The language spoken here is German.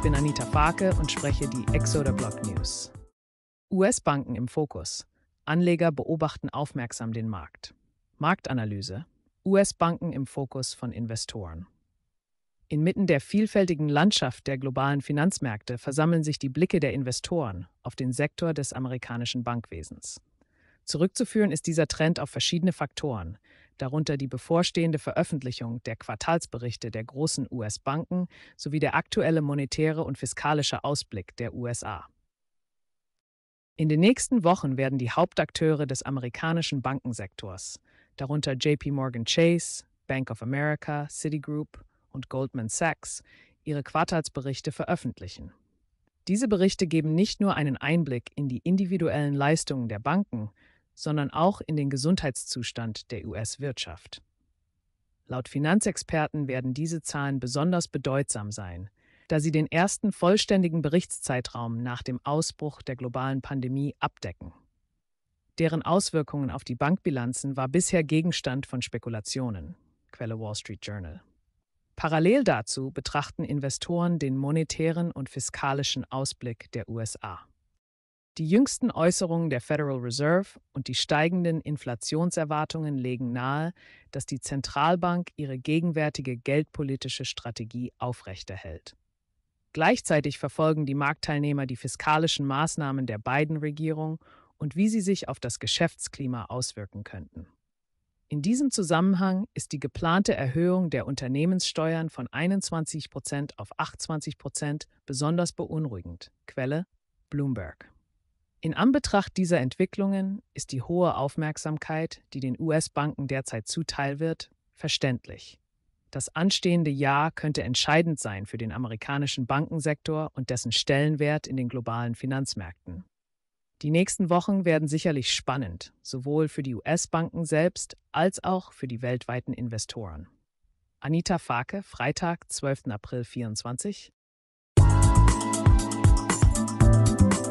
Ich bin Anita Farke und spreche die Exoder Block News. US-Banken im Fokus. Anleger beobachten aufmerksam den Markt. Marktanalyse. US-Banken im Fokus von Investoren. Inmitten der vielfältigen Landschaft der globalen Finanzmärkte versammeln sich die Blicke der Investoren auf den Sektor des amerikanischen Bankwesens. Zurückzuführen ist dieser Trend auf verschiedene Faktoren, darunter die bevorstehende Veröffentlichung der Quartalsberichte der großen US-Banken sowie der aktuelle monetäre und fiskalische Ausblick der USA. In den nächsten Wochen werden die Hauptakteure des amerikanischen Bankensektors, darunter JP Morgan Chase, Bank of America, Citigroup und Goldman Sachs, ihre Quartalsberichte veröffentlichen. Diese Berichte geben nicht nur einen Einblick in die individuellen Leistungen der Banken, sondern auch in den Gesundheitszustand der US-Wirtschaft. Laut Finanzexperten werden diese Zahlen besonders bedeutsam sein, da sie den ersten vollständigen Berichtszeitraum nach dem Ausbruch der globalen Pandemie abdecken. Deren Auswirkungen auf die Bankbilanzen war bisher Gegenstand von Spekulationen, Quelle Wall Street Journal. Parallel dazu betrachten Investoren den monetären und fiskalischen Ausblick der USA. Die jüngsten Äußerungen der Federal Reserve und die steigenden Inflationserwartungen legen nahe, dass die Zentralbank ihre gegenwärtige geldpolitische Strategie aufrechterhält. Gleichzeitig verfolgen die Marktteilnehmer die fiskalischen Maßnahmen der beiden Regierung und wie sie sich auf das Geschäftsklima auswirken könnten. In diesem Zusammenhang ist die geplante Erhöhung der Unternehmenssteuern von 21 Prozent auf 28 Prozent besonders beunruhigend. Quelle Bloomberg. In Anbetracht dieser Entwicklungen ist die hohe Aufmerksamkeit, die den US-Banken derzeit zuteil wird, verständlich. Das anstehende Jahr könnte entscheidend sein für den amerikanischen Bankensektor und dessen Stellenwert in den globalen Finanzmärkten. Die nächsten Wochen werden sicherlich spannend, sowohl für die US-Banken selbst als auch für die weltweiten Investoren. Anita Fake, Freitag, 12. April 2024.